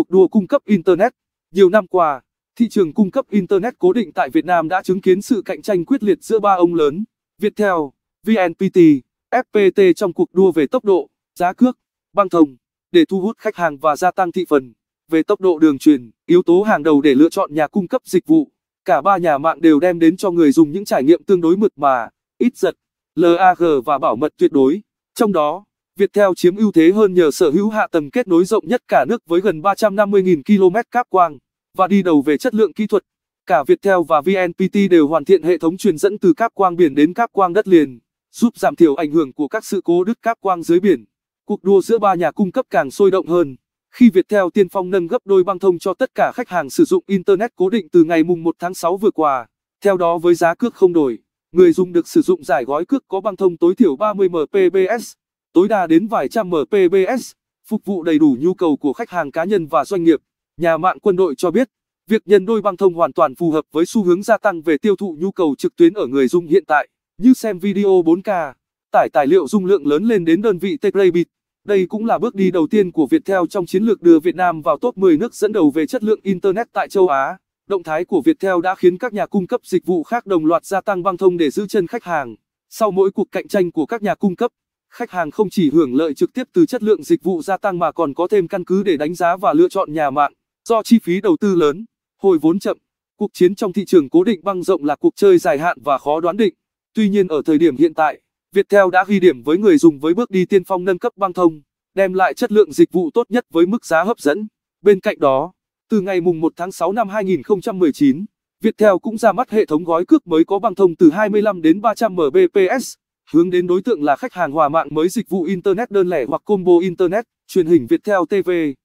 cuộc đua cung cấp Internet. Nhiều năm qua, thị trường cung cấp Internet cố định tại Việt Nam đã chứng kiến sự cạnh tranh quyết liệt giữa ba ông lớn, Viettel, VNPT, FPT trong cuộc đua về tốc độ, giá cước, băng thông, để thu hút khách hàng và gia tăng thị phần. Về tốc độ đường truyền, yếu tố hàng đầu để lựa chọn nhà cung cấp dịch vụ, cả ba nhà mạng đều đem đến cho người dùng những trải nghiệm tương đối mượt mà, ít giật, LAG và bảo mật tuyệt đối. Trong đó, Viettel chiếm ưu thế hơn nhờ sở hữu hạ tầng kết nối rộng nhất cả nước với gần 350.000 km cáp quang và đi đầu về chất lượng kỹ thuật. Cả Viettel và VNPT đều hoàn thiện hệ thống truyền dẫn từ cáp quang biển đến cáp quang đất liền, giúp giảm thiểu ảnh hưởng của các sự cố đứt cáp quang dưới biển. Cuộc đua giữa ba nhà cung cấp càng sôi động hơn khi Viettel tiên phong nâng gấp đôi băng thông cho tất cả khách hàng sử dụng internet cố định từ ngày mùng 1 tháng 6 vừa qua. Theo đó với giá cước không đổi, người dùng được sử dụng giải gói cước có băng thông tối thiểu 30 Mbps tối đa đến vài trăm Mbps, phục vụ đầy đủ nhu cầu của khách hàng cá nhân và doanh nghiệp. Nhà mạng quân đội cho biết, việc nhân đôi băng thông hoàn toàn phù hợp với xu hướng gia tăng về tiêu thụ nhu cầu trực tuyến ở người dùng hiện tại, như xem video 4K, tải tài liệu dung lượng lớn lên đến đơn vị Tegraybit. Đây cũng là bước đi đầu tiên của Viettel trong chiến lược đưa Việt Nam vào top 10 nước dẫn đầu về chất lượng Internet tại châu Á. Động thái của Viettel đã khiến các nhà cung cấp dịch vụ khác đồng loạt gia tăng băng thông để giữ chân khách hàng. Sau mỗi cuộc cạnh tranh của các nhà cung cấp, khách hàng không chỉ hưởng lợi trực tiếp từ chất lượng dịch vụ gia tăng mà còn có thêm căn cứ để đánh giá và lựa chọn nhà mạng. Do chi phí đầu tư lớn, hồi vốn chậm, cuộc chiến trong thị trường cố định băng rộng là cuộc chơi dài hạn và khó đoán định. Tuy nhiên ở thời điểm hiện tại, Viettel đã ghi điểm với người dùng với bước đi tiên phong nâng cấp băng thông, đem lại chất lượng dịch vụ tốt nhất với mức giá hấp dẫn. Bên cạnh đó, từ ngày mùng 1 tháng 6 năm 2019, Viettel cũng ra mắt hệ thống gói cước mới có băng thông từ 25 đến 300 Mbps. Hướng đến đối tượng là khách hàng hòa mạng mới dịch vụ Internet đơn lẻ hoặc combo Internet, truyền hình Viettel TV.